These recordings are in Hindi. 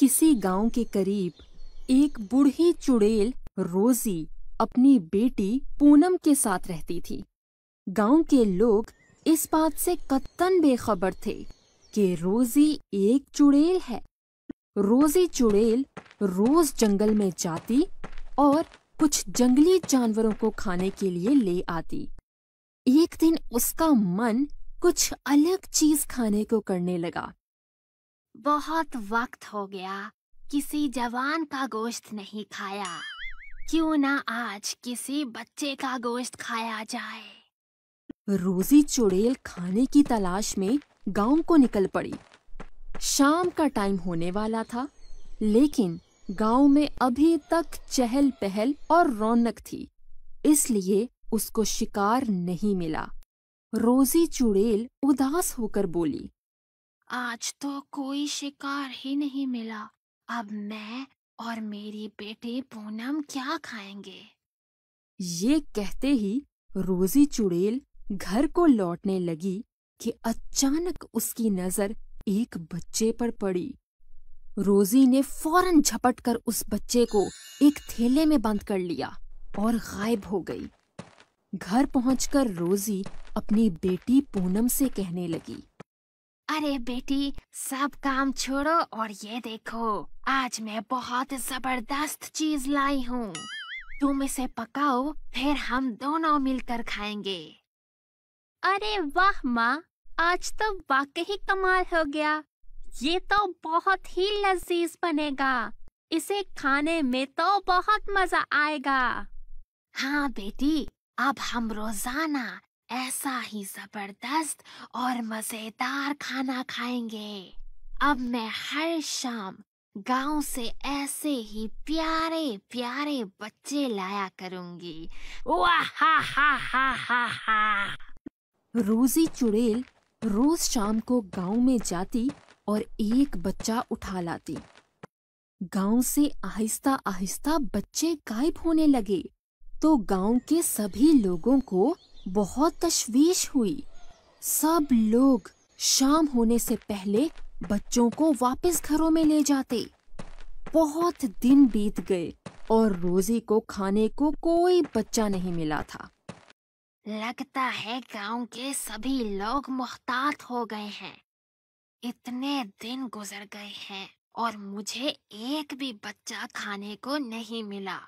किसी गांव के करीब एक बूढ़ी चुड़ैल रोजी अपनी बेटी पूनम के साथ रहती थी गांव के लोग इस बात से कत्तन बेखबर थे कि रोजी एक चुड़ैल है रोजी चुड़ैल रोज जंगल में जाती और कुछ जंगली जानवरों को खाने के लिए ले आती एक दिन उसका मन कुछ अलग चीज खाने को करने लगा बहुत वक्त हो गया किसी जवान का गोश्त नहीं खाया क्यों ना आज किसी बच्चे का गोश्त खाया जाए रोजी चुड़ैल खाने की तलाश में गांव को निकल पड़ी शाम का टाइम होने वाला था लेकिन गांव में अभी तक चहल पहल और रौनक थी इसलिए उसको शिकार नहीं मिला रोजी चुड़ैल उदास होकर बोली आज तो कोई शिकार ही नहीं मिला अब मैं और मेरी बेटी पूनम क्या खाएंगे ये कहते ही रोजी चुड़ैल घर को लौटने लगी कि अचानक उसकी नजर एक बच्चे पर पड़ी रोजी ने फौरन झपट कर उस बच्चे को एक थैले में बंद कर लिया और गायब हो गई घर पहुंचकर रोजी अपनी बेटी पूनम से कहने लगी अरे बेटी सब काम छोड़ो और ये देखो आज मैं बहुत जबरदस्त चीज लाई हूँ तुम इसे पकाओ फिर हम दोनों मिलकर खाएंगे अरे वाह माँ आज तो वाकई कमाल हो गया ये तो बहुत ही लजीज बनेगा इसे खाने में तो बहुत मजा आएगा हाँ बेटी अब हम रोजाना ऐसा ही जबरदस्त और मजेदार खाना खाएंगे अब मैं हर शाम गांव से ऐसे ही प्यारे प्यारे बच्चे लाया करूंगी वाह हा हा हा हा हा रोजी चुड़ैल रोज शाम को गांव में जाती और एक बच्चा उठा लाती गांव से आहिस्ता आहिस्ता बच्चे गायब होने लगे तो गांव के सभी लोगों को बहुत तशवीश हुई सब लोग शाम होने से पहले बच्चों को वापस घरों में ले जाते बहुत दिन बीत गए और रोजी को खाने को कोई बच्चा नहीं मिला था लगता है गांव के सभी लोग मुख्तात हो गए हैं इतने दिन गुजर गए हैं और मुझे एक भी बच्चा खाने को नहीं मिला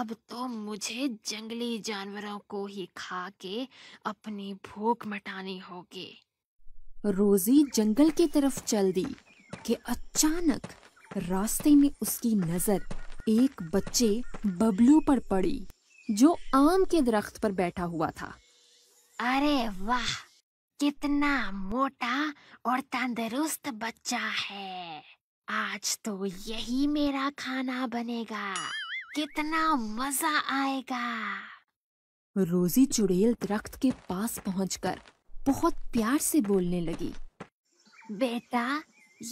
अब तो मुझे जंगली जानवरों को ही खा के अपनी भूख मटानी होगी रोजी जंगल की तरफ चल दी कि अचानक रास्ते में उसकी नजर एक बच्चे बबलू पर पड़ी जो आम के दरख्त पर बैठा हुआ था अरे वाह कितना मोटा और तंदुरुस्त बच्चा है आज तो यही मेरा खाना बनेगा कितना मजा आएगा रोजी चुड़ैल दरख्त के पास पहुंचकर बहुत प्यार से बोलने लगी बेटा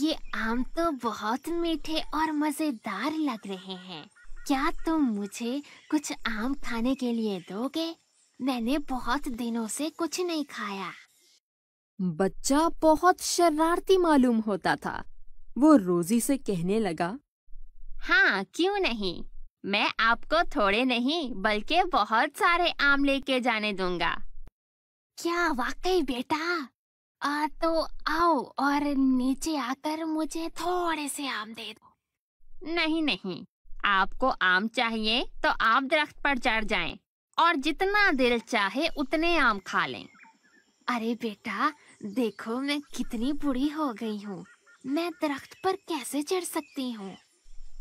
ये आम तो बहुत मीठे और मजेदार लग रहे हैं क्या तुम मुझे कुछ आम खाने के लिए दोगे मैंने बहुत दिनों से कुछ नहीं खाया बच्चा बहुत शरारती मालूम होता था वो रोजी से कहने लगा हाँ क्यों नहीं मैं आपको थोड़े नहीं बल्कि बहुत सारे आम लेके जाने दूंगा क्या वाकई बेटा आ, तो आओ और नीचे आकर मुझे थोड़े से आम दे दो नहीं नहीं आपको आम चाहिए तो आप दरख्त पर चढ़ जाएं और जितना दिल चाहे उतने आम खा लें अरे बेटा देखो मैं कितनी बुरी हो गई हूँ मैं दरख्त पर कैसे चढ़ सकती हूँ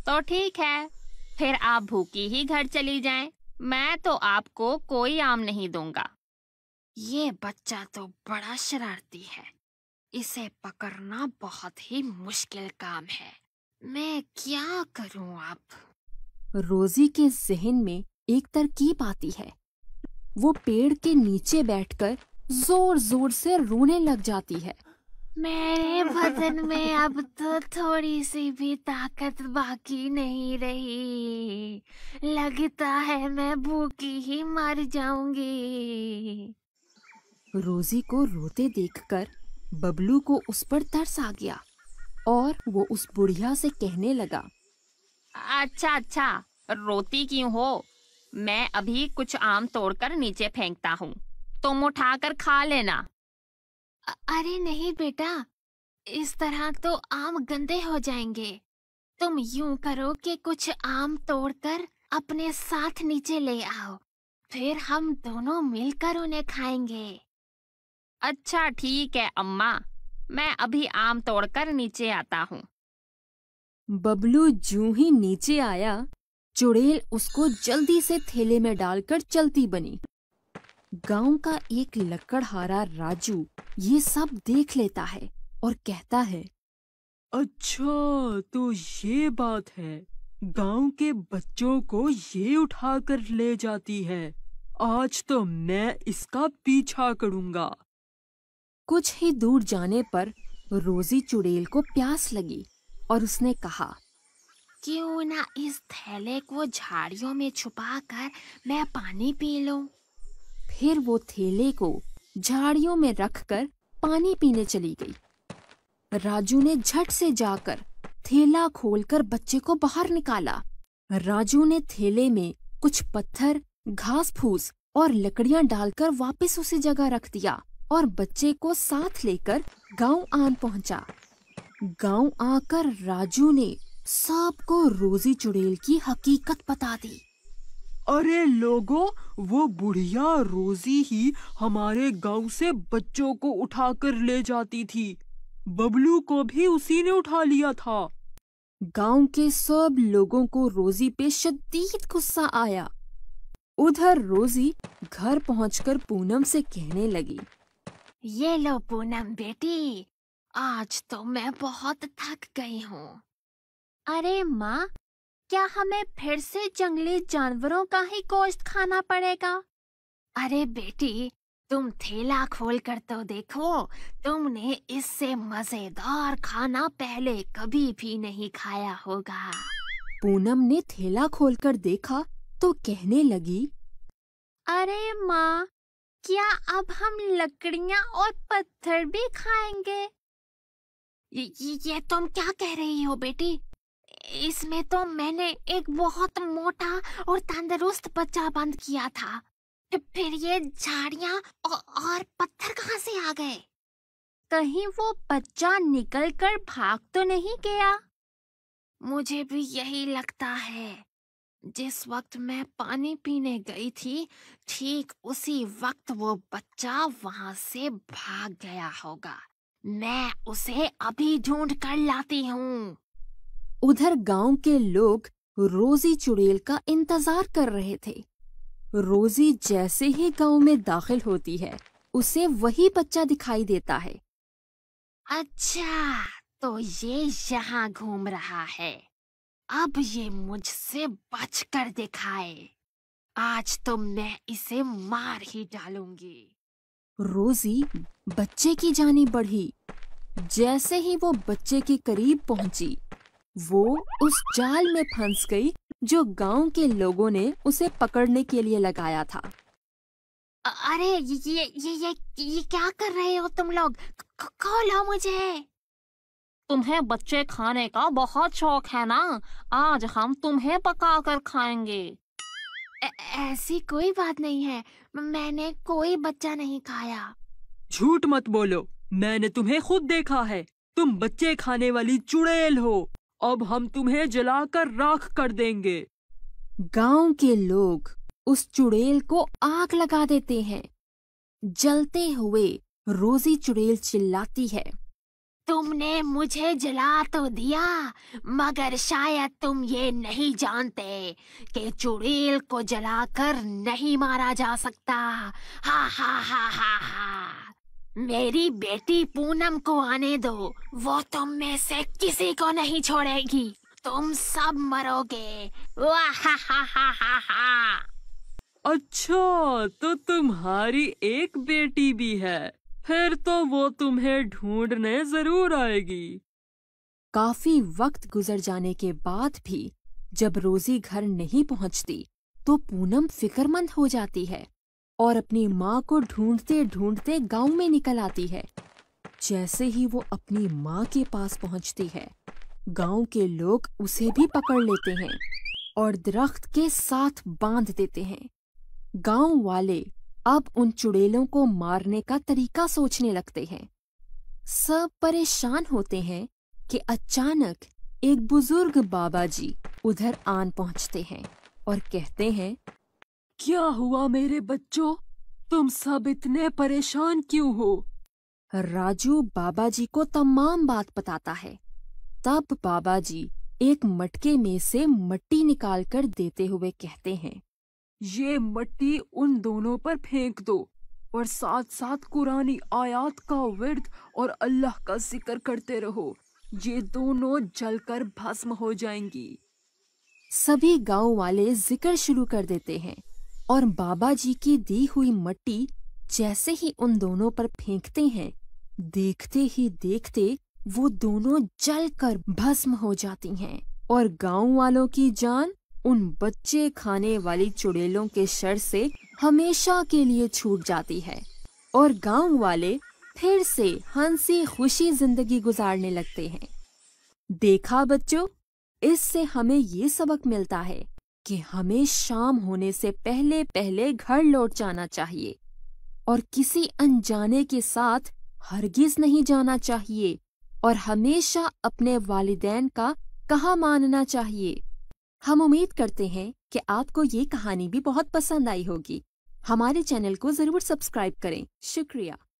तो ठीक है फिर आप भूखी ही घर चली जाएं। मैं तो आपको कोई आम नहीं दूंगा ये बच्चा तो बड़ा शरारती है इसे पकड़ना बहुत ही मुश्किल काम है मैं क्या करूं अब रोजी के जहन में एक तरकीब आती है वो पेड़ के नीचे बैठकर जोर जोर से रोने लग जाती है मेरे बदन में अब तो थोड़ी सी भी ताकत बाकी नहीं रही लगता है मैं भूखी ही मर जाऊंगी रोजी को रोते देखकर बबलू को उस पर तरस आ गया और वो उस बुढ़िया से कहने लगा अच्छा अच्छा रोती क्यों हो मैं अभी कुछ आम तोड़कर नीचे फेंकता हूँ तुम उठाकर खा लेना अरे नहीं बेटा इस तरह तो आम गंदे हो जाएंगे तुम यूं करो कि कुछ आम तोड़कर अपने साथ नीचे ले आओ फिर हम दोनों मिलकर उन्हें खाएंगे अच्छा ठीक है अम्मा मैं अभी आम तोड़कर नीचे आता हूँ बबलू जू ही नीचे आया चुड़ैल उसको जल्दी से थैले में डालकर चलती बनी गांव का एक लकड़हारा राजू ये सब देख लेता है और कहता है अच्छा तो ये बात है गांव के बच्चों को ये उठा कर ले जाती है आज तो मैं इसका पीछा करूंगा कुछ ही दूर जाने पर रोजी चुड़ैल को प्यास लगी और उसने कहा क्यों ना इस थैले को झाड़ियों में छुपा कर मैं पानी पी लूं? फिर वो थैले को झाड़ियों में रखकर पानी पीने चली गई राजू ने झट से जाकर थैला खोलकर बच्चे को बाहर निकाला राजू ने थैले में कुछ पत्थर घास फूस और लकड़ियां डालकर वापस उसी जगह रख दिया और बच्चे को साथ लेकर गांव आन पहुंचा गांव आकर राजू ने सबको रोजी चुड़ैल की हकीकत बता दी अरे लोगों वो बुढ़िया रोजी ही हमारे गांव से बच्चों को उठाकर ले जाती थी बबलू को भी उसी ने उठा लिया था गांव के सब लोगों को रोजी पे शदीद गुस्सा आया उधर रोजी घर पहुंचकर पूनम से कहने लगी ये लो पूनम बेटी आज तो मैं बहुत थक गई हूँ अरे माँ क्या हमें फिर से जंगली जानवरों का ही गोश्त खाना पड़ेगा अरे बेटी तुम थैला खोल कर तो देखो तुमने इससे मजेदार खाना पहले कभी भी नहीं खाया होगा पूनम ने थैला खोलकर देखा तो कहने लगी अरे माँ क्या अब हम लकड़ियाँ और पत्थर भी खाएंगे ये, ये तुम क्या कह रही हो बेटी इसमें तो मैंने एक बहुत मोटा और तंदुरुस्त बच्चा बंद किया था फिर ये झाड़िया और पत्थर कहाँ से आ गए कहीं वो बच्चा निकलकर भाग तो नहीं गया मुझे भी यही लगता है जिस वक्त मैं पानी पीने गई थी ठीक उसी वक्त वो बच्चा वहां से भाग गया होगा मैं उसे अभी ढूंढ कर लाती हूँ उधर गांव के लोग रोजी चुड़ैल का इंतजार कर रहे थे रोजी जैसे ही गांव में दाखिल होती है उसे वही बच्चा दिखाई देता है अच्छा तो ये यहाँ घूम रहा है अब ये मुझसे बच कर दिखाए आज तो मैं इसे मार ही डालूंगी रोजी बच्चे की जानी बढ़ी जैसे ही वो बच्चे के करीब पहुंची वो उस जाल में फंस गई जो गांव के लोगों ने उसे पकड़ने के लिए लगाया था अरे ये ये ये ये क्या कर रहे हो तुम लोग खोलो मुझे तुम्हें बच्चे खाने का बहुत शौक है ना आज हम तुम्हें पका कर खाएंगे ऐसी कोई बात नहीं है मैंने कोई बच्चा नहीं खाया झूठ मत बोलो मैंने तुम्हें खुद देखा है तुम बच्चे खाने वाली चुड़ैल हो अब हम तुम्हें जलाकर राख कर देंगे गांव के लोग उस चुड़ैल को आग लगा देते हैं जलते हुए रोजी चुड़ैल चिल्लाती है तुमने मुझे जला तो दिया मगर शायद तुम ये नहीं जानते कि चुड़ैल को जलाकर नहीं मारा जा सकता हा हा हा हा हा मेरी बेटी पूनम को आने दो वो तुम में से किसी को नहीं छोड़ेगी तुम सब मरोगे वाह हा हा हा हा हा अच्छा तो तुम्हारी एक बेटी भी है फिर तो वो तुम्हें ढूंढने जरूर आएगी काफी वक्त गुजर जाने के बाद भी जब रोजी घर नहीं पहुंचती तो पूनम फिक्रमंद हो जाती है और अपनी माँ को ढूंढते ढूंढते गांव में निकल आती है जैसे ही वो अपनी माँ के पास पहुँचती है गांव के लोग उसे भी पकड़ लेते हैं और दरख्त के साथ बांध देते हैं गांव वाले अब उन चुड़ैलों को मारने का तरीका सोचने लगते हैं सब परेशान होते हैं कि अचानक एक बुजुर्ग बाबा जी उधर आन पहुंचते हैं और कहते हैं क्या हुआ मेरे बच्चों तुम सब इतने परेशान क्यों हो राजू बाबा जी को तमाम बात बताता है तब बाबा जी एक मटके में से मट्टी निकालकर देते हुए कहते हैं ये मट्टी उन दोनों पर फेंक दो और साथ साथ कुरानी आयात का विर्द और अल्लाह का जिक्र करते रहो ये दोनों जलकर भस्म हो जाएंगी सभी गांव वाले जिक्र शुरू कर देते हैं और बाबा जी की दी हुई मट्टी जैसे ही उन दोनों पर फेंकते हैं देखते ही देखते वो दोनों जल कर भस्म हो जाती हैं और गांव वालों की जान उन बच्चे खाने वाली चुड़ैलों के शर से हमेशा के लिए छूट जाती है और गांव वाले फिर से हंसी खुशी जिंदगी गुजारने लगते हैं देखा बच्चों इससे हमें ये सबक मिलता है कि हमें शाम होने से पहले पहले घर लौट जाना चाहिए और किसी अनजाने के साथ हरगिज नहीं जाना चाहिए और हमेशा अपने वालदेन का कहा मानना चाहिए हम उम्मीद करते हैं कि आपको ये कहानी भी बहुत पसंद आई होगी हमारे चैनल को ज़रूर सब्सक्राइब करें शुक्रिया